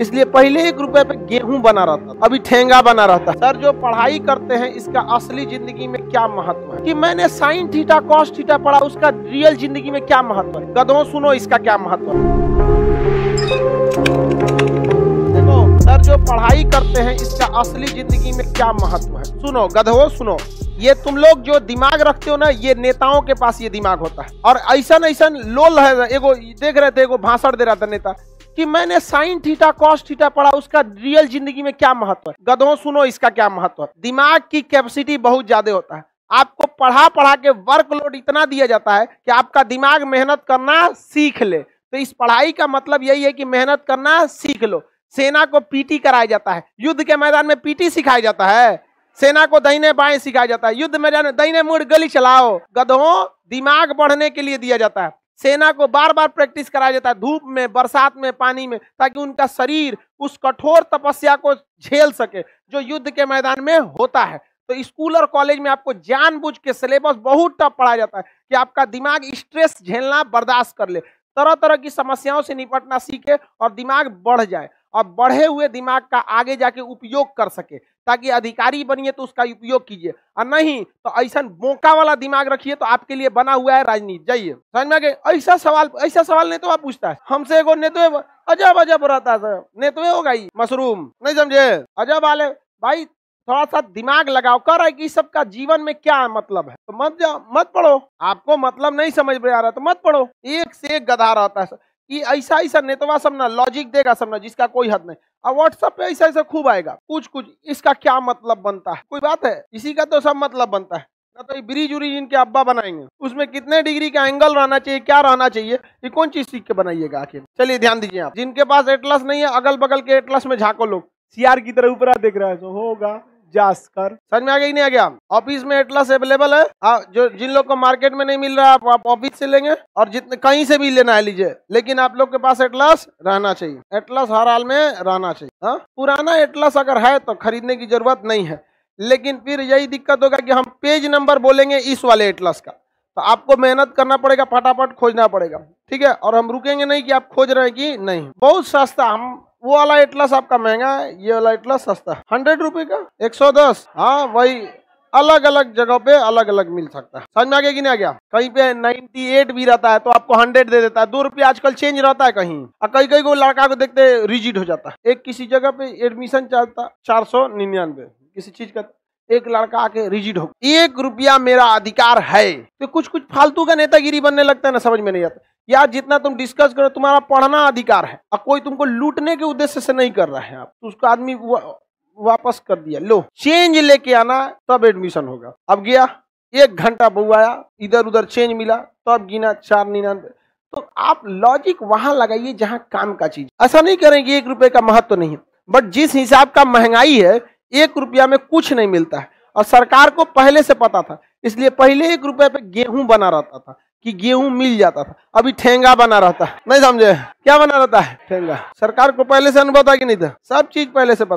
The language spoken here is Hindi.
इसलिए पहले एक रुपए पे गेहूं बना रहता था अभी ठेंगा बना रहता सर जो पढ़ाई करते हैं इसका असली जिंदगी में क्या महत्व है कि मैंने साइन थीटा कॉस्ट थीटा पढ़ा उसका रियल जिंदगी में क्या महत्व है गधों सुनो इसका क्या महत्व है सर जो पढ़ाई करते हैं इसका असली जिंदगी में क्या महत्व है सुनो गधो सुनो ये तुम लोग जो दिमाग रखते हो ना ये नेताओं के पास ये दिमाग होता है और ऐसा ऐसा लोल है एगो देख रहे थे एगो भाषण दे रहा था नेता कि मैंने साइन थीटा कॉस्ट थीटा पढ़ा उसका रियल जिंदगी में क्या महत्व है गधों सुनो इसका क्या महत्व है दिमाग की कैपेसिटी बहुत ज्यादा होता है आपको पढ़ा पढ़ा के वर्कलोड इतना दिया जाता है कि आपका दिमाग मेहनत करना सीख ले तो इस पढ़ाई का मतलब यही है कि मेहनत करना सीख लो सेना को पीटी कराया जाता है युद्ध के मैदान में पीटी सिखाया जाता है सेना को दहीने बाएं सिखाया जाता है युद्ध मैदान में दहीने मुड़ गली चलाओ गधों दिमाग बढ़ने के लिए दिया जाता है सेना को बार बार प्रैक्टिस कराया जाता है धूप में बरसात में पानी में ताकि उनका शरीर उस कठोर तपस्या को झेल सके जो युद्ध के मैदान में होता है तो स्कूल और कॉलेज में आपको जानबूझ के सिलेबस बहुत टफ पढ़ाया जाता है कि आपका दिमाग स्ट्रेस झेलना बर्दाश्त कर ले तरह तरह की समस्याओं से निपटना सीखे और दिमाग बढ़ जाए और बढ़े हुए दिमाग का आगे जाके उपयोग कर सके ताकि अधिकारी बनिए तो उसका उपयोग कीजिए और नहीं तो ऐसा मौका वाला दिमाग रखिए तो आपके लिए बना हुआ है राजनीति जाइए समझ में ऐसा सवाल ऐसा सवाल नहीं तो आप पूछता है हमसे एगो नेतवे अजब अजब रहता है नेतवे होगा ही मशरूम नहीं समझे अजब वाले भाई थोड़ा सा दिमाग लगाओ कर है कि सबका जीवन में क्या मतलब है तो मत जाओ मत पढ़ो आपको मतलब नहीं समझ में आ रहा तो मत पढ़ो एक से एक गधा रहता है ये ऐसा ऐसा नेतवा सब ना लॉजिक देगा सब ना जिसका कोई हद नहीं और व्हाट्सएप पे ऐसा ऐसा खूब आएगा कुछ कुछ इसका क्या मतलब बनता है कोई बात है इसी का तो सब मतलब बनता है ना तो ये ब्रिज उरीज इनके अब्बा बनाएंगे उसमें कितने डिग्री का एंगल रहना चाहिए क्या रहना चाहिए ये कौन चीज सीख के बनाइएगा आखिर चलिए ध्यान दीजिए आप जिनके पास एटलस नहीं है अगल बगल के एटलस में झाको लोग सीआर की तरह ऊपर देख रहा है तो होगा जास्कर समझ में आ गया नहीं आ गया ऑफिस में एटलस अवेलेबल है आ, जो जिन लोग को मार्केट में नहीं मिल रहा है आप ऑफिस से लेंगे और जितने कहीं से भी लेना है लीजिए लेकिन आप लोग के पास एटलस रहना चाहिए एटलस हर हाल में रहना चाहिए हा? पुराना एटलस अगर है तो खरीदने की जरूरत नहीं है लेकिन फिर यही दिक्कत होगा कि हम पेज नंबर बोलेंगे इस वाले एटलस का तो आपको मेहनत करना पड़ेगा फटाफट खोजना पड़ेगा ठीक है और हम रुकेंगे नहीं कि आप खोज रहे हैं कि नहीं बहुत सस्ता हम वो वाला एटलस आपका महंगा है ये वाला एटलस सस्ता हंड्रेड रुपये का एक सौ दस हाँ वही अलग अलग जगह पे अलग अलग मिल सकता है समझ में आ गया कि नहीं आ गया कहीं पे 98 भी रहता है तो आपको 100 दे देता है दो रुपया आजकल चेंज रहता है कहीं और कहीं कहीं को लड़का को देखते रिजिड हो जाता है एक किसी जगह पे एडमिशन था चार सौ निन्यानवे किसी चीज का एक लड़का आके रिजिड हो एक रुपया मेरा अधिकार है तो कुछ कुछ फालतू का नेतागिरी बनने लगता है ना समझ में नहीं आता या जितना तुम डिस्कस करो तुम्हारा पढ़ना अधिकार है और कोई तुमको लूटने के उद्देश्य से नहीं कर रहा है आप तो उसका आदमी वापस कर दिया लो चेंज लेके आना तब एडमिशन होगा अब गया एक घंटा बुआया इधर उधर चेंज मिला तब गिना चार निन्यानवे तो आप लॉजिक वहां लगाइए जहां काम का चीज ऐसा नहीं करेंगे एक रुपए का महत्व तो नहीं है बट जिस हिसाब का महंगाई है एक रुपया में कुछ नहीं मिलता है और सरकार को पहले से पता था इसलिए पहले एक रुपये पे गेहूं बना रहता था कि गेहूं मिल जाता था अभी ठेंगा बना रहता है नहीं समझे क्या बना रहता है ठेंगा सरकार को पहले से अनुभव था कि नहीं था सब चीज पहले से पता